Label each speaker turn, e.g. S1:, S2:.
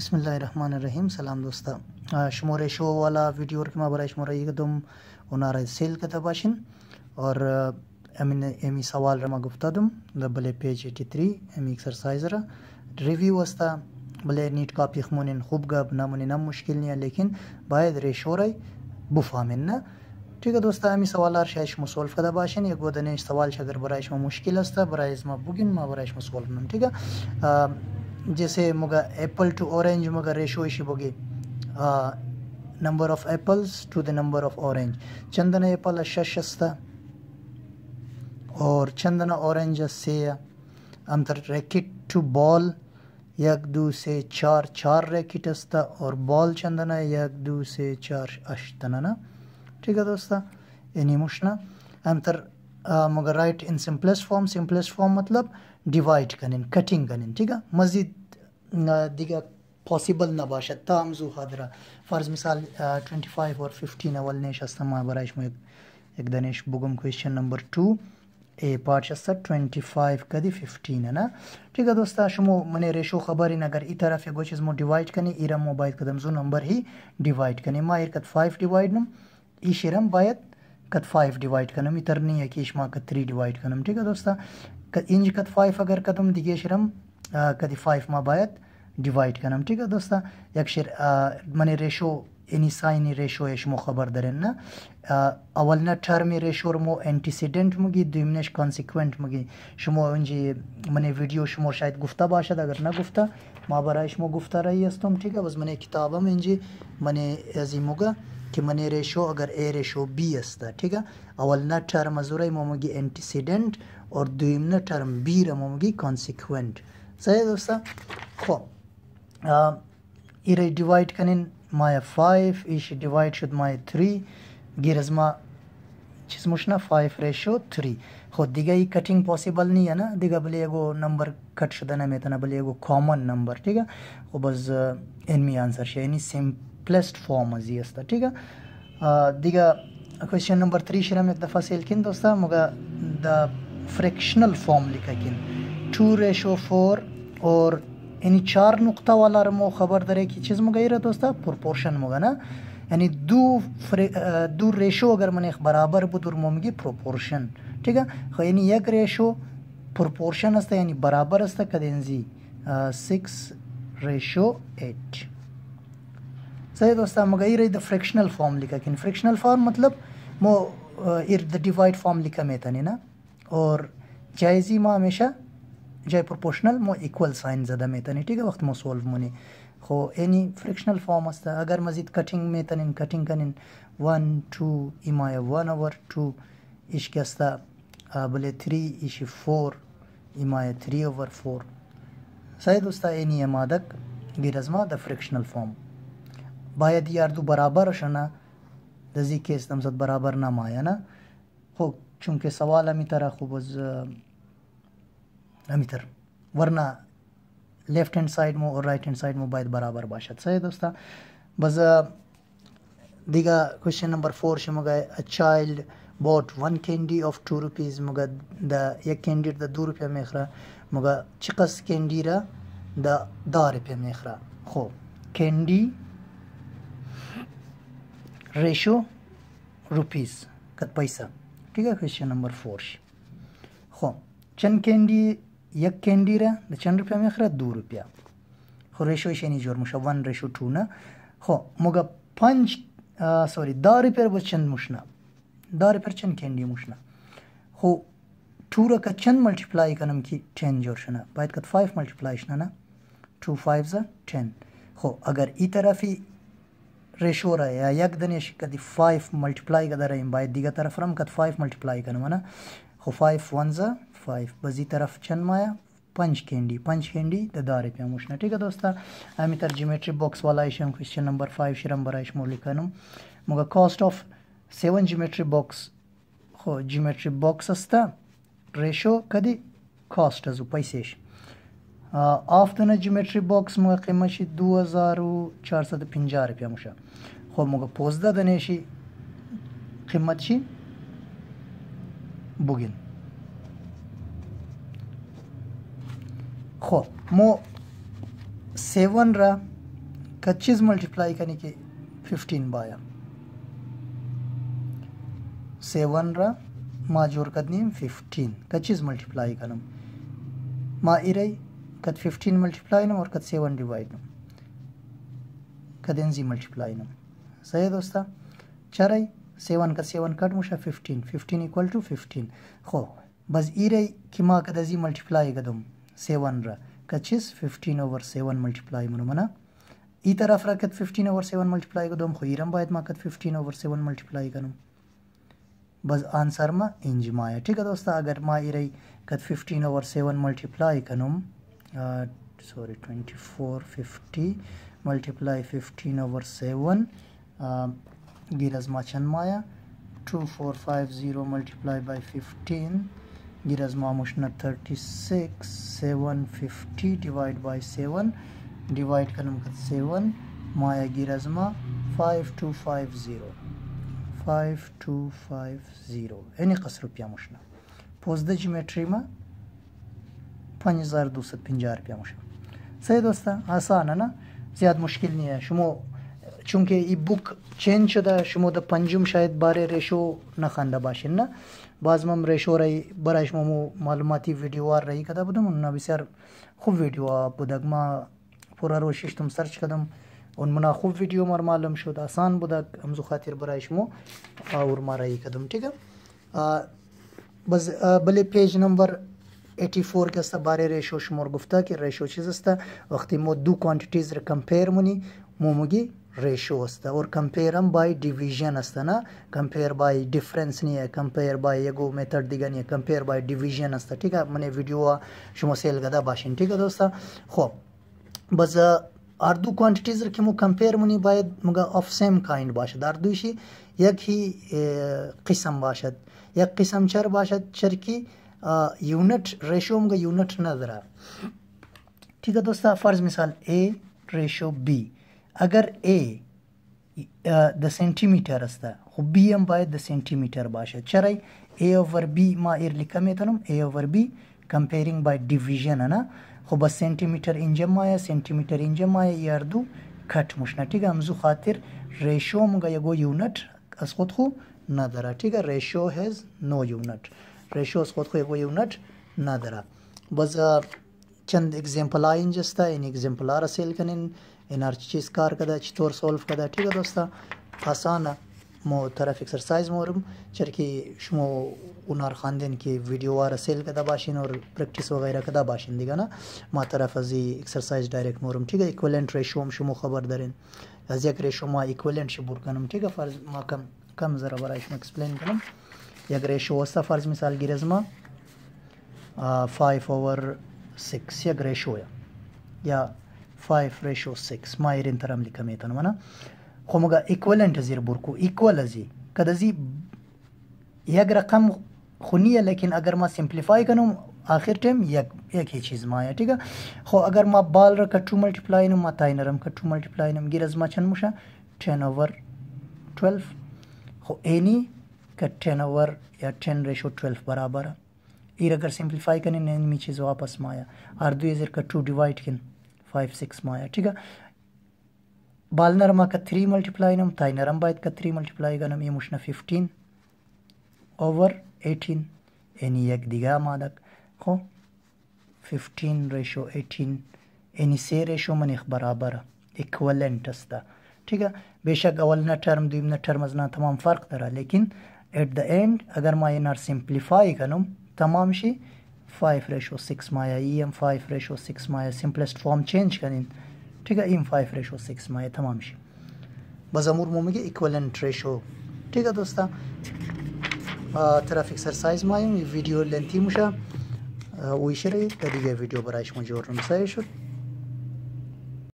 S1: بسم الله الرحمن الرحیم سلام دوستا شماره شو والا ویدیو که ما برای شماره یک دم اوناره سیل کتا باشین اور امین امی سوال را ما گفته دم در بله پیج 83 امی اکسرسایز را ریویو استا بله نیت کاپی خمونین خوب گب نمونی نم مشکل نیه لیکن باید ریشو رای بفهمین نه ٹھیک ہے دوستا ہمیں سوال آر شایش مسولف کده باشین یک گودنش سوال شگر برایش ما مشکل است برای ما بگین ما برایش مسولف نم ٹھیک ہے जैसे मगा apple to orange मगा रेशो बोगे number of apples to the number of orange चंदन एप्पल शस्ता और चंदन ऑरेंज से अंतर रैकेट टू बॉल एक दू से चार चार रैकेट अस्ता और बॉल चंदन एक दू से चार अश्तन ठीक है दोस्ता एनी मुश्ना अंतर मगर right in simplest form simplest form मतलब डिवाइड करें कटिंग करें ठीक है मज़ीद دیگه پاسیبل نباشد تا همزو حاضره فرض مثال 25 اور 15 اول نشسته ما برایش ما یک دانش بگم کوشن نمبر 2 ای پارچ است 25 کدی 15 نه ٹھیک ہے دوستا شما منه ریشو خبری اگر ای طرف گو چیز مو ڈیوائیڈ کنی ایرم مو باید کدم زو نمبر ہی ڈیوائیڈ کنی ما ایرکت 5 ڈیوائیڈ نم ای شیرم باید कद फाइव डिवाइड कनम इतर नहीं है कि इशमा कद थ्री डिवाइड कनम ठीक है दोस्तों इंज कद फाइव अगर कदम दिखे शरम कद फाइव मा बायत डिवाइड कनम ठीक है दोस्तों यक मैंने रेशो انیساینی ریشویش مو خبر درنه اولنا ټرمی ریشور مو انتیسیدنت مگی دویمنش کانسیکوئنت مگی شما اونجی من ویدیو شما شاید گفته باشد اگر نگفته ما برای شما گفته رایی هستم ٹھیک بس من کتابم اینجی من ازی موگا که من ریشو اگر ای ریشو بی است ٹھیک اولنا ٹرم زوره ما مگی انتیسیدنت اور دویمنا ٹرم بی را ما مگی کانسیکوئنت صحیح دوستا خب ای را دیواید کنین my 5 is divided my 3 gives my چشمشنا 5 ratio 3 خو دیگه ای کټینګ پوسیبل نه نه دیگه بلې یو نمبر کټ شده نه میته نه بلې یو کامن نمبر ٹھیک ہے او بس ان می آنسر شه یعنی سیمپلست فارم از یستا ٹھیک ہے دیگه کوېشن نمبر 3 شره مې د فاصل کین دوستا موږ د فریکشنل فارم لیکا کین 2 ratio 4 اور یعنی چهار نقطه والا رو ما خبر داره که چیز مگه را دوستا پرپورشن مگه نه یعنی دو فر... دو ریشو اگر من برابر بود ما میگی پروپورشن ٹھیک ہے خو یعنی یک ریشو پروپورشن است یعنی برابر است کدنزی 6 ریشو 8 صحیح دوستا مگئی رہی دا فریکشنل فارم لکھا کہ فریکشنل فارم مطلب مو ارد ڈیوائڈ فارم لکھا میں تھا نا اور جائزی ما ہمیشہ j proportional må equal sign زده میتنی ٹھیک ہے وقت مو سولو منی خو اینی فرکشنل فارم است اگر مزید کٹنگ میتنین کٹنگ کنین 1 2 ایمای 1 اور 2 ایش کستا بلے 3 ایش 4 ایمای 3 اور 4 صحیح دوستا اینی امادک گیرزما د فرکشنل فارم باید یاردو برابر شنه د زی کیس دمزد برابر نه ماینه خو چونکه سوال می تر خو بز نمیتر ورنه left hand side मो और राइट हैंड साइड मो बायद बराबर बाशत सही दोस्ता बस दिगा क्वेश्चन नंबर फोर से मगा a child bought one candy of two rupees मगा द एक कैंडी द दो रुपया में खरा मगा चिकस कैंडी रा द दा रुपया में खरा खो कैंडी रेशो रुपीज़ कत पैसा ठीक है क्वेश्चन नंबर फोर खो चंद candy 1 kendire de çan rupiya mekre 2 rupiya. خو ریشو شینی جور مشه 1 ریشو 2 نه خو موږ 5 سوري 10 روپیا به چند مشنه 10 روپیا چند کندی مشنه خو 2 را که چند ملټیپلای کنم کی 10 جور شنه باید کټ 5 ملټیپلای شنه نه 2 5 ز 10 خو اگر ای طرفی ریشو را یا یک دنیش کدی 5 ملټیپلای کده رایم باید دیگه طرف رم کټ 5 ملټیپلای کنم نه خو 5 1 ز 5 Bazı taraf çanmaya punch candy. Punch candy de dar yapıyormuşuna. ठीक है दोस्ता हमें तर्जीमेट्री बॉक्स वाला आइशम क्वेश्चन नंबर 5 शरम बराइश मोलिकनम मगा cost of 7 geometry box خو جیومټري بوکس استا ریشو کدي کاست از پیسې افتونه جیومټري بوکس مو قیمت شي 2450 روپیا مشه خو موږ پوزده د نشي قیمت شي بوګین خب مو seven रहा का चीज़ मल्टीप्लाई करने के फिफ्टीन बाया सेवन रहा माँ जोर कदनी फिफ्टीन का चीज़ मल्टीप्लाई करम माँ इरई कद फिफ्टीन मल्टीप्लाई नम और कद सेवन डिवाइड नम कद एनजी मल्टीप्लाई नम सही है दोस्ता चरई सेवन का सेवन कट मुशा fifteen fifteen equal to fifteen खो बस इरई कि माँ कद एजी मल्टीप्लाई कदम सेवन रचिस फिफ्टीन ओवर सेवन मल्टीप्लाई मना ई तरफ रखत फिफ्टीन ओवर सेवन मल्टीप्लाई को दम खुईरम बायद माकत फिफ्टीन ओवर सेवन मल्टीप्लाई करूँ बस आंसर में इंज माया ठीक है दोस्तों अगर ये रही कत फिफ्टीन ओवर सेवन मल्टीप्लाई कर sorry twenty four fifty multiply fifteen over seven गिरज छन माया two four five zero multiply by fifteen गिरज मुशन थर्टी सिक्स 750 divided by 7 divide कलम कर 7 माया गिरजमा 5250 5250 یعنی قصر روپیا مشنا پوزده جیومتری ما 5250 روپیا مشنا سه دوستا آسانه نه زیاد مشکل نیه شما چونکه ای بوک چینج شده شما در پنجم شاید باره ریشو نخوانده باشین نه باز من ریشو رای برای شما معلوماتی ویدیو رای کده بودم اونا بسیار خوب ویدیو بودگ ما پورا رو ششتم سرچ کدم اون منا خوب ویدیو مر معلوم شد آسان بودگ امزو خاطر برای شما اور ما رای کدم ٹھیک بس بله پیج نمبر 84 که است باره ریشو شمار گفته که ریشو چیز است وقتی ما دو کوانتیتیز را کمپیر مونی مو ratios'ta or compare'ın by division astana compare by difference niye compare by ego method digan ye compare by division asta ठीक है मैंने वीडियो शुमा सेल गदा बाशिन ठीक है दोस्ता खो बस आर दू क्वांटिटीज रखे मु कंपेयर मुनी बाय मुगा ऑफ सेम काइंड बाशद आर दू इशी यक ही किस्म बाशद यक किस्म चर बाशद चर की यूनिट रेशो मुगा यूनिट नजर ठीक है दोस्ता फर्ज मिसाल ए रेशो बी اگر A د سنتیمتر است خب B هم باید د سنتیمتر باشد چرا A over B ما ارلیکه میتونم A over B comparing by division نه خب سنتیمتر اینجا مایه سنتیمتر اینجا مایه یاردو کت مشنه تیگه همزو خاطر ریشو مگه یگو یونت از خود خو نداره تیگه ریشو هز نو یونت ریشو از خود خو یگو یونت نداره باز چند example आइन जस्ता इन एग्जांपल आर सेल कनिन इन आर चीज کار کده چې تور سولف کده ٹھیک ہے دوستا آسانه muhtaraf exercise morum چرکی شما اونار خواندین که ویدیو واره سیل کده باشین اور پریکټیس وغیرہ کده باشین دیگه نه ما طرف از اکسرسایز دایرکت مورم ٹھیک ہے ایکویلنٹ ریشو هم شما خبر دارین از یک ریشو ما ایکویلنٹ شبور کنم ٹھیک ہے فرض ما کم کم ذره برای شما اکسپلین کنم یک ریشو وسته فرض مثال گیرزما 5 اوور 6 ya ratio'ya ya 5 ratio 6 ma yerin teramlika metanmana خمگا اکولنٹ زیر برکو اکول زی کده زی یک رقم خونیه لیکن اگر ما سمپلیفای کنم آخر ٹیم یک یک هیچ چیز ما یا ٹھیک ہے خو اگر ما بال را کټو ملټیپلای نو ما تاینرم کټو ملټیپلای نم ګیرز ما چن مشه 10 اوور 12 خو اني ک 10 اوور یا 10 ریشو 12 برابر ایر अगर सिंप्लीफाई करें नैन नीचे जो आपस में आया और दुई हज़ार का टू डिवाइड किन फाइव सिक्स में आया ठीक है बाल नरम का थ्री मल्टीप्लाई नम ताई नरम बायद का थ्री मल्टीप्लाई का नम ये मुशना फिफ्टीन ओवर एटीन यानी एक दिगा मादक खो फिफ्टीन रेशो एटीन यानी से रेशो मन एक बराबर इक्वलेंट अस्ता ठीक है बेशक अवलना टर्म दुमना टर्म अजना तमाम फ़र्क दरा लेकिन एट द एंड अगर मैं ये नार सिंप्लीफाई करूँ tamam şey 5 ratio 6 maya em 5 ratio 6 maya simplest form change kanin ठीक है एम फाइव रेशो सिक्स में तमाम शे बज़मूर मोम के इक्वलेंट रेशो ठीक है दोस्ता तरफ एक्सरसाइज में वीडियो लेंथी मुशा वही शे तरीके वीडियो बराइश मुझे और सही शुरू